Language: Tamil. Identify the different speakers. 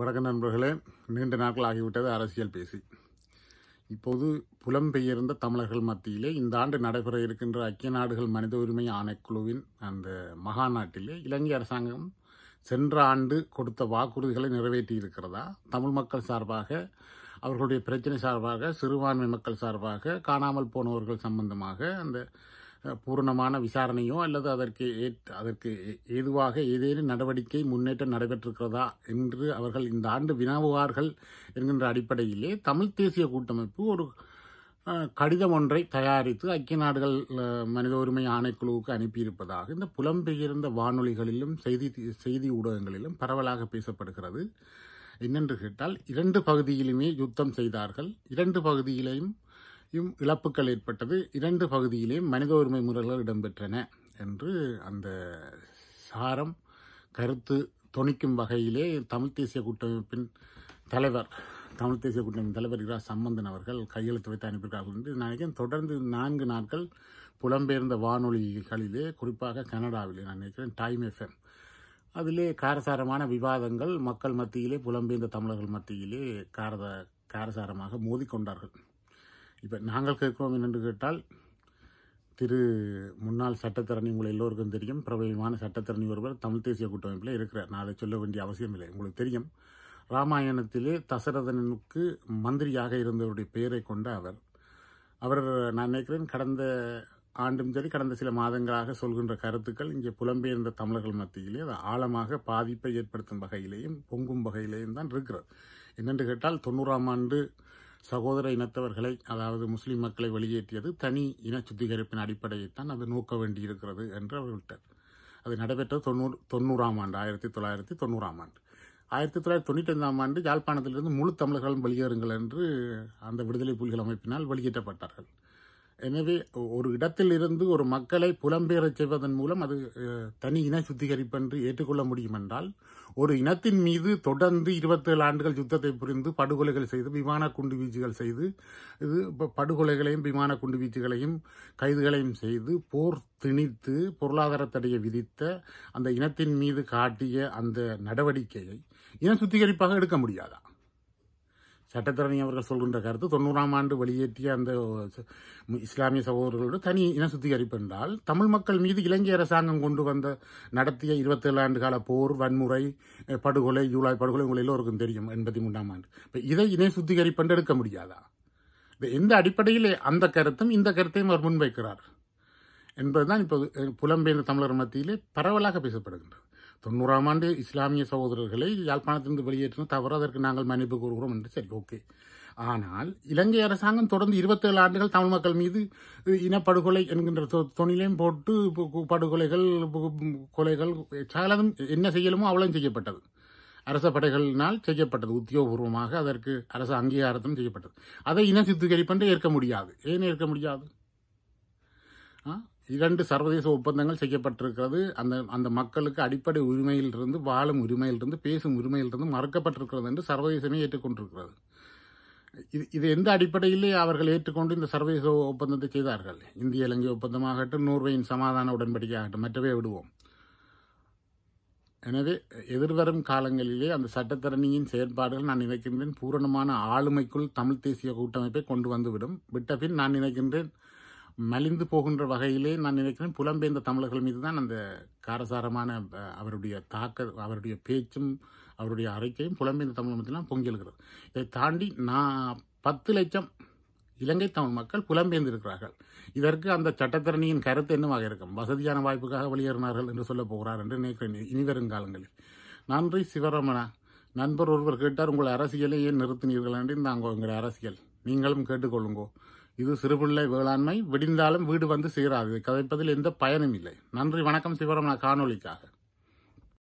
Speaker 1: வணக்க நண்பர்களே நீண்ட நாட்கள் ஆகிவிட்டது அரசியல் பேசி இப்போது புலம்பெயர்ந்த தமிழர்கள் மத்தியிலே இந்த ஆண்டு நடைபெற இருக்கின்ற ஐக்கிய நாடுகள் மனித உரிமை ஆணைக்குழுவின் அந்த மகாநாட்டிலே இலங்கை அரசாங்கம் சென்ற ஆண்டு கொடுத்த வாக்குறுதிகளை நிறைவேற்றி இருக்கிறதா தமிழ் மக்கள் சார்பாக அவர்களுடைய பிரச்சனை சார்பாக சிறுபான்மை மக்கள் சார்பாக காணாமல் போனவர்கள் சம்பந்தமாக அந்த பூரணமான விசாரணையோ அல்லது அதற்கு அதற்கு ஏதுவாக ஏதேனும் நடவடிக்கை முன்னேற்றம் நடைபெற்றிருக்கிறதா என்று அவர்கள் இந்த ஆண்டு வினவுவார்கள் என்கின்ற அடிப்படையிலே தமிழ் தேசிய கூட்டமைப்பு ஒரு கடிதம் ஒன்றை தயாரித்து ஐக்கிய நாடுகள் மனித உரிமை ஆணைக்குழுவுக்கு அனுப்பியிருப்பதாக இந்த புலம்பெயர்ந்த வானொலிகளிலும் செய்தி செய்தி ஊடகங்களிலும் பரவலாக பேசப்படுகிறது என்னென்று கேட்டால் இரண்டு பகுதியிலுமே யுத்தம் செய்தார்கள் இரண்டு பகுதியிலையும் யும் இழப்புகள் ஏற்பட்டது இரண்டு பகுதியிலேயும் மனித உரிமை முறைகள் இடம்பெற்றன என்று அந்த சாரம் கருத்து துணிக்கும் வகையிலே தமிழ்த் தேசிய கூட்டமைப்பின் தலைவர் தமிழ்த் தேசிய கூட்டமைப்பின் தலைவர் இரா சம்பந்தன் அவர்கள் கையெழுத்து வைத்து அனுப்பியிருக்கார்கள் என்று நினைக்கிறேன் தொடர்ந்து நான்கு நாட்கள் புலம்பெயர்ந்த வானொலிகளிலே குறிப்பாக கனடாவிலே நான் நினைக்கிறேன் டைம் எஃப்எம் அதிலே காரசாரமான விவாதங்கள் மக்கள் மத்தியிலே புலம்பெயர்ந்த தமிழர்கள் மத்தியிலே காரத காரசாரமாக மோதிக்கொண்டார்கள் இப்போ நாங்கள் கேட்குறோம் என்னென்று கேட்டால் திரு முன்னாள் சட்டத்தரணி உங்களை எல்லோருக்கும் தெரியும் பிரபலமான சட்டத்தரணி ஒருவர் தமிழ் தேசிய கூட்டமைப்பில் இருக்கிறார் நான் அதை சொல்ல வேண்டிய அவசியம் இல்லை உங்களுக்கு தெரியும் ராமாயணத்திலே தசரதனுக்கு மந்திரியாக இருந்தவருடைய பெயரை கொண்ட அவர் அவர் நான் நினைக்கிறேன் கடந்த ஆண்டும் சரி கடந்த சில மாதங்களாக சொல்கின்ற கருத்துக்கள் இங்கே புலம்பெயர்ந்த தமிழர்கள் மத்தியிலே அது ஆழமாக பாதிப்பை ஏற்படுத்தும் வகையிலேயும் பொங்கும் வகையிலேயும் தான் இருக்கிறது என்னென்று கேட்டால் தொண்ணூறாம் ஆண்டு சகோதர இனத்தவர்களை அதாவது முஸ்லீம் மக்களை வெளியேற்றியது தனி இன சுத்திகரிப்பின் அடிப்படையை தான் அது நோக்க வேண்டியிருக்கிறது என்று அவர் விட்டார் அது நடைபெற்றது தொண்ணூறு தொண்ணூறாம் ஆண்டு ஆயிரத்தி தொள்ளாயிரத்தி தொண்ணூறாம் ஆண்டு ஆயிரத்தி தொள்ளாயிரத்தி தொண்ணூற்றி ஐந்தாம் ஆண்டு யாழ்ப்பாணத்திலிருந்து முழு தமிழர்களும் வெளியேறுங்கள் என்று அந்த விடுதலை புலிகள் அமைப்பினால் வெளியேற்றப்பட்டார்கள் எனவே ஒரு இடத்தில் இருந்து ஒரு மக்களை புலம்பெயரச் செய்வதன் மூலம் அது தனி இன சுத்திகரிப்பு என்று ஏற்றுக்கொள்ள முடியும் என்றால் ஒரு இனத்தின் மீது தொடர்ந்து இருபத்தேழு ஆண்டுகள் யுத்தத்தை புரிந்து படுகொலைகள் செய்து விமான குண்டு வீச்சுகள் செய்து இது படுகொலைகளையும் விமான குண்டு வீச்சுகளையும் கைதுகளையும் செய்து போர் திணித்து பொருளாதார தடையை விதித்த அந்த இனத்தின் மீது காட்டிய அந்த நடவடிக்கையை இன சுத்திகரிப்பாக எடுக்க முடியாதா சட்டத்தரணி அவர்கள் சொல்கின்ற கருத்து தொண்ணூறாம் ஆண்டு வெளியேற்றிய அந்த இஸ்லாமிய சகோதரர்களோடு தனி இன சுத்திகரிப்பு என்றால் தமிழ் மக்கள் மீது இலங்கை அரசாங்கம் கொண்டு வந்த நடத்திய இருபத்தேழு ஆண்டு கால போர் வன்முறை படுகொலை ஜூலாய் படுகொலை உங்கள் எல்லோருக்கும் தெரியும் எண்பத்தி மூன்றாம் ஆண்டு இப்போ இதை இணை சுத்திகரிப்பு என்று எடுக்க முடியாதா எந்த அடிப்படையில் அந்த கருத்தும் இந்த கருத்தையும் அவர் முன்வைக்கிறார் என்பதுதான் இப்போது புலம்பெயர்ந்த தமிழர் மத்தியிலே பரவலாக பேசப்படுகின்றது தொண்ணூறாம் ஆண்டு இஸ்லாமிய சகோதரர்களை யாழ்ப்பாணத்திலிருந்து வெளியேற்றும் தவறு அதற்கு நாங்கள் மன்னிப்பு கூறுகிறோம் என்று சரி ஓகே ஆனால் இலங்கை அரசாங்கம் தொடர்ந்து இருபத்தேழு ஆண்டுகள் தமிழ் மக்கள் மீது இனப்படுகொலை என்கின்ற தொழிலையும் போட்டு படுகொலைகள் கொலைகள் சாலதும் என்ன செய்யலுமோ அவ்வளவு செய்யப்பட்டது அரச படைகளினால் செய்யப்பட்டது உத்தியோகபூர்வமாக அதற்கு அரசு அங்கீகாரத்தும் செய்யப்பட்டது அதை இன சித்துகரிப்பென்று ஏற்க முடியாது ஏன் ஏற்க முடியாது இரண்டு சர்வதேச ஒப்பந்தங்கள் செய்யப்பட்டிருக்கிறது அந்த அந்த மக்களுக்கு அடிப்படை உரிமையிலிருந்து வாழும் உரிமையிலிருந்து பேசும் உரிமையிலிருந்து மறுக்கப்பட்டிருக்கிறது என்று சர்வதேசமே ஏற்றுக்கொண்டிருக்கிறது இது இது எந்த அடிப்படையிலே அவர்கள் ஏற்றுக்கொண்டு இந்த சர்வதேச ஒப்பந்தத்தை செய்தார்கள் இந்திய இலங்கை ஒப்பந்தமாகட்டும் நோர்வேயின் சமாதான உடன்படிக்கையாகட்டும் மற்றவே விடுவோம் எனவே எதிர்வரும் காலங்களிலே அந்த சட்டத்தரணியின் செயற்பாடுகள் நான் நினைக்கின்றேன் பூரணமான ஆளுமைக்குள் தமிழ் தேசிய கூட்டமைப்பை கொண்டு வந்துவிடும் விட்டபின் நான் நினைக்கின்றேன் மலிந்து போகின்ற வகையிலே நான் நினைக்கிறேன் புலம்பெயர்ந்த தமிழர்கள் மீது தான் அந்த காரசாரமான அவருடைய தாக்க அவருடைய பேச்சும் அவருடைய அறிக்கையும் புலம்பெயர்ந்த தமிழ் மட்டும்லாம் பொங்கியிருக்கிறது இதை தாண்டி நான் பத்து லட்சம் இலங்கை தமிழ் மக்கள் புலம்பெயர்ந்திருக்கிறார்கள் இதற்கு அந்த சட்டத்திறனியின் கருத்து என்னவாக இருக்கும் வசதியான வாய்ப்புக்காக வெளியேறினார்கள் என்று சொல்ல போகிறார் என்று நினைக்கிறேன் இனி வருங்காலங்களில் நன்றி சிவரமணா நண்பர் ஒருவர் கேட்டார் உங்கள் அரசியலை ஏன் நிறுத்தினீர்கள் என்று நாங்கள் உங்கள் அரசியல் நீங்களும் கேட்டுக்கொள்ளுங்கோ இது சிறுபிள்ளை வேளாண்மை விடிந்தாலும் வீடு வந்து சீராது கதைப்பதில் எந்த பயனும் இல்லை நன்றி வணக்கம் சிவரம் காணொலிக்காக